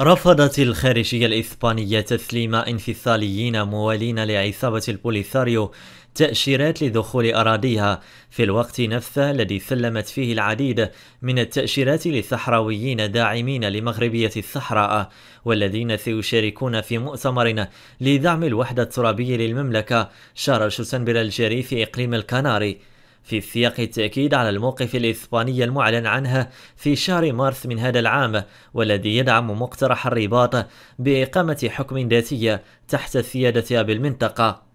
رفضت الخارجية الإسبانية تسليم انفصاليين موالين لعصابة البوليساريو تأشيرات لدخول أراضيها في الوقت نفسه الذي سلمت فيه العديد من التأشيرات لصحراويين داعمين لمغربية الصحراء والذين سيشاركون في مؤتمر لدعم الوحدة الترابية للمملكة شارل شوسنبر الجاري في إقليم الكناري في سياق التأكيد على الموقف الإسباني المعلن عنه في شهر مارس من هذا العام والذي يدعم مقترح الرباط بإقامة حكم ذاتية تحت سيادة بالمنطقة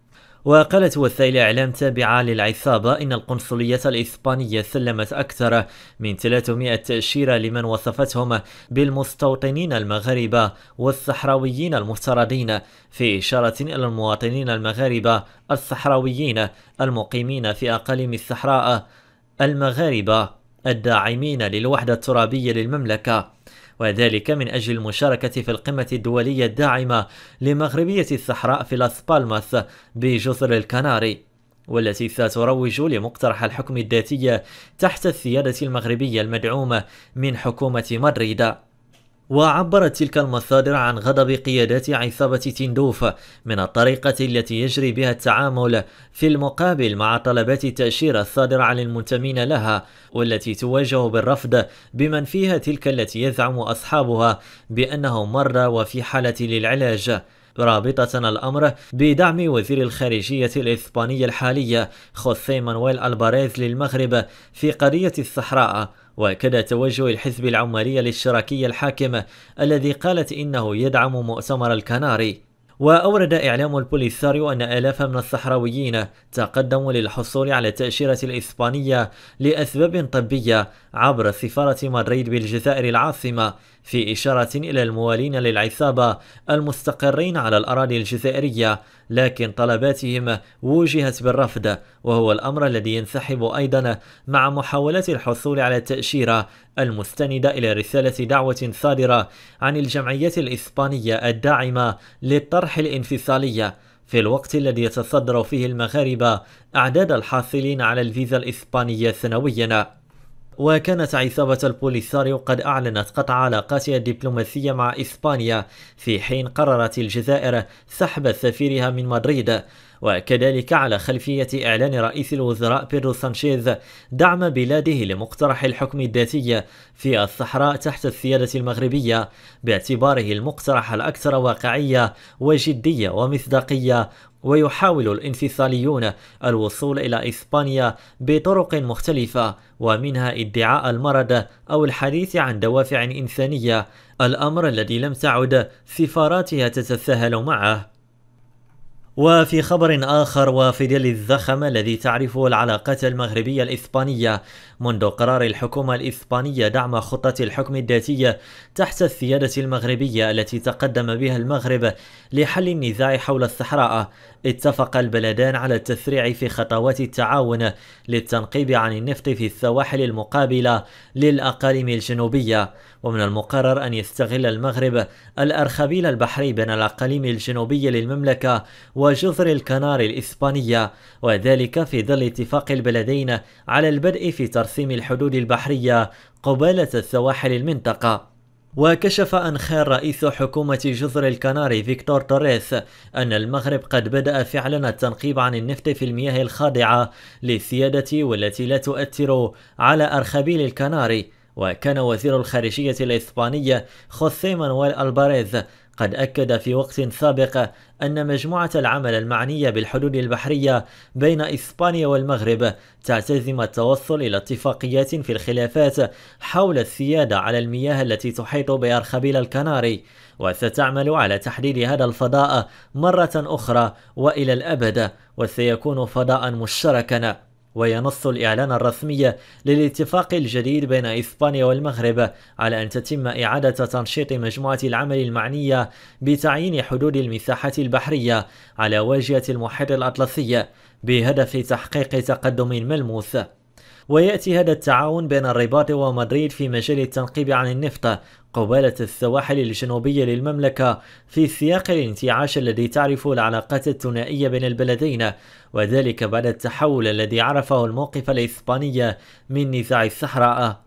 وقالت وسائل إعلام تابعة للعصابة إن القنصلية الإسبانية سلمت أكثر من 300 تأشيرة لمن وصفتهم بالمستوطنين المغاربة والصحراويين المفترضين في إشارة إلى المواطنين المغاربة الصحراويين المقيمين في أقاليم الصحراء المغاربة الداعمين للوحدة الترابية للمملكة وذلك من أجل المشاركة في القمة الدولية الداعمة لمغربية الصحراء في لاس بالماس بجزر الكناري والتي ستروج لمقترح الحكم الذاتي تحت السيادة المغربية المدعومة من حكومة مدريد وعبرت تلك المصادر عن غضب قيادات عصابة تندوف من الطريقة التي يجري بها التعامل في المقابل مع طلبات التأشيرة الصادرة عن المنتمين لها والتي تواجه بالرفض بمن فيها تلك التي يزعم أصحابها بأنه مر وفي حالة للعلاج رابطة الأمر بدعم وزير الخارجية الإسبانية الحالية خوسي مانويل ألباريز للمغرب في قضية الصحراء وكذا توجه الحزب العمالي الاشتراكي الحاكم الذي قالت إنه يدعم مؤتمر الكناري وأورد إعلام البوليساريو أن آلاف من الصحراويين تقدموا للحصول على التأشيرة الإسبانية لأسباب طبية عبر سفارة مدريد بالجزائر العاصمة في إشارة إلى الموالين للعصابة المستقرين على الأراضي الجزائرية لكن طلباتهما وجهت بالرفض وهو الأمر الذي ينسحب أيضا مع محاولة الحصول على التاشيره المستندة إلى رسالة دعوة صادرة عن الجمعية الإسبانية الداعمة للطرح الانفصالية في الوقت الذي يتصدر فيه المغاربة أعداد الحاصلين على الفيزا الإسبانية سنويا وكانت عصابة البوليساريو قد أعلنت قطع علاقاتها الدبلوماسية مع إسبانيا في حين قررت الجزائر سحب سفيرها من مدريد وكذلك على خلفية إعلان رئيس الوزراء بيرو سانشيز دعم بلاده لمقترح الحكم الذاتي في الصحراء تحت السيادة المغربية باعتباره المقترح الأكثر واقعية وجدية ومصداقية ويحاول الانفصاليون الوصول إلى إسبانيا بطرق مختلفة ومنها ادعاء المرض أو الحديث عن دوافع إنسانية الأمر الذي لم تعد سفاراتها تتساهل معه وفي خبر آخر وفيديل الزخم الذي تعرفه العلاقات المغربية الإسبانية منذ قرار الحكومة الإسبانية دعم خطة الحكم الذاتية تحت السيادة المغربية التي تقدم بها المغرب لحل النزاع حول الصحراء اتفق البلدان على التسريع في خطوات التعاون للتنقيب عن النفط في السواحل المقابلة للأقاليم الجنوبية ومن المقرر أن يستغل المغرب الأرخبيل البحري بين الأقاليم الجنوبية للمملكة وجزر الكناري الإسبانية وذلك في ظل اتفاق البلدين على البدء في ترسيم الحدود البحرية قبالة السواحل المنطقة وكشف أنخير رئيس حكومة جزر الكناري فيكتور توريس أن المغرب قد بدأ فعلا التنقيب عن النفط في المياه الخاضعة للسيادة والتي لا تؤثر على أرخبيل الكناري وكان وزير الخارجية الإسبانية خوسيه مانويل ألباريز قد أكد في وقت سابق أن مجموعة العمل المعنية بالحدود البحرية بين إسبانيا والمغرب تعتزم التوصل إلى اتفاقيات في الخلافات حول السيادة على المياه التي تحيط بأرخبيل الكناري وستعمل على تحديد هذا الفضاء مرة أخرى وإلى الأبد وسيكون فضاء مشتركا وينص الإعلان الرسمي للاتفاق الجديد بين إسبانيا والمغرب على أن تتم إعادة تنشيط مجموعة العمل المعنية بتعيين حدود المساحة البحرية على واجهة المحيط الأطلسي بهدف تحقيق تقدم ملموس ويأتي هذا التعاون بين الرباط ومدريد في مجال التنقيب عن النفط قبالة السواحل الجنوبية للمملكة في سياق الانتعاش الذي تعرف العلاقات الثنائية بين البلدين وذلك بعد التحول الذي عرفه الموقف الإسباني من نزاع الصحراء